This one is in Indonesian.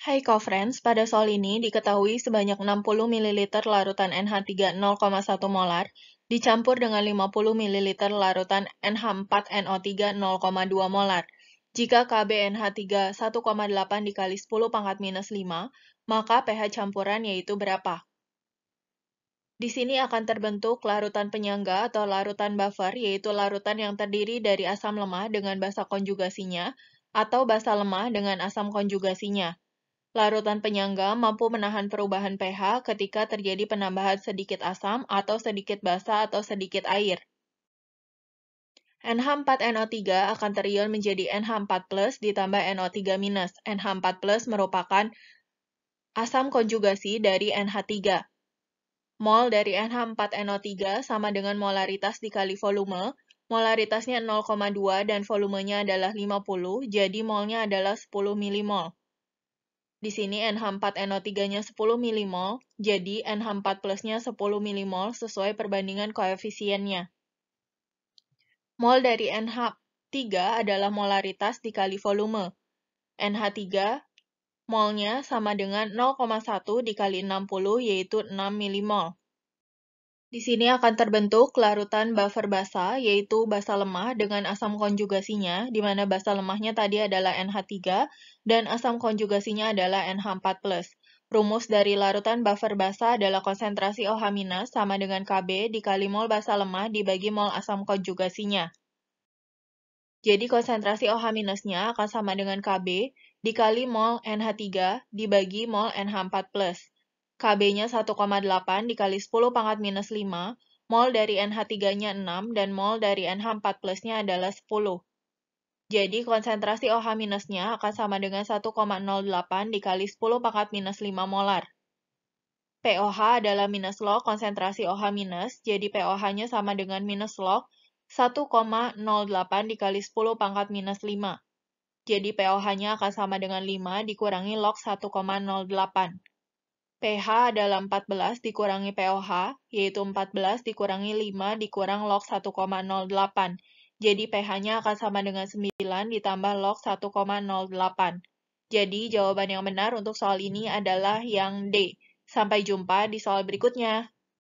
Hai Friends, pada soal ini diketahui sebanyak 60 ml larutan NH3 0,1 molar dicampur dengan 50 ml larutan NH4NO3 0,2 molar. Jika Kb NH3 1,8 dikali 10 pangkat minus 5, maka pH campuran yaitu berapa? Di sini akan terbentuk larutan penyangga atau larutan buffer, yaitu larutan yang terdiri dari asam lemah dengan basa konjugasinya atau basa lemah dengan asam konjugasinya. Larutan penyangga mampu menahan perubahan pH ketika terjadi penambahan sedikit asam atau sedikit basa atau sedikit air. NH4NO3 akan terion menjadi NH4 ditambah NO3 NH4 merupakan asam konjugasi dari NH3. Mol dari NH4NO3 sama dengan molaritas dikali volume, molaritasnya 0,2 dan volumenya adalah 50, jadi molnya adalah 10 milimol di sini NH4 NO3-nya 10 milimol, jadi NH4 nya 10 milimol sesuai perbandingan koefisiennya. Mol dari NH3 adalah molaritas dikali volume. NH3 molnya sama dengan 0,1 dikali 60 yaitu 6 milimol. Di sini akan terbentuk larutan buffer basa, yaitu basa lemah dengan asam konjugasinya, di mana basa lemahnya tadi adalah NH3 dan asam konjugasinya adalah NH4+. Rumus dari larutan buffer basa adalah konsentrasi OH- sama dengan KB dikali mol basa lemah dibagi mol asam konjugasinya. Jadi konsentrasi OH-nya akan sama dengan KB dikali mol NH3 dibagi mol NH4+. KB-nya 1,8 dikali 10 pangkat minus 5, mol dari NH3-nya 6, dan mol dari NH4 plusnya adalah 10. Jadi konsentrasi OH minusnya akan sama dengan 1,08 dikali 10 pangkat minus 5 molar. POH adalah minus log konsentrasi OH minus, jadi POH-nya sama dengan minus log 1,08 dikali 10 pangkat minus 5. Jadi POH-nya akan sama dengan 5 dikurangi log 1,08 pH adalah 14 dikurangi POH, yaitu 14 dikurangi 5 dikurang log 1,08. Jadi pH-nya akan sama dengan 9 ditambah log 1,08. Jadi jawaban yang benar untuk soal ini adalah yang D. Sampai jumpa di soal berikutnya.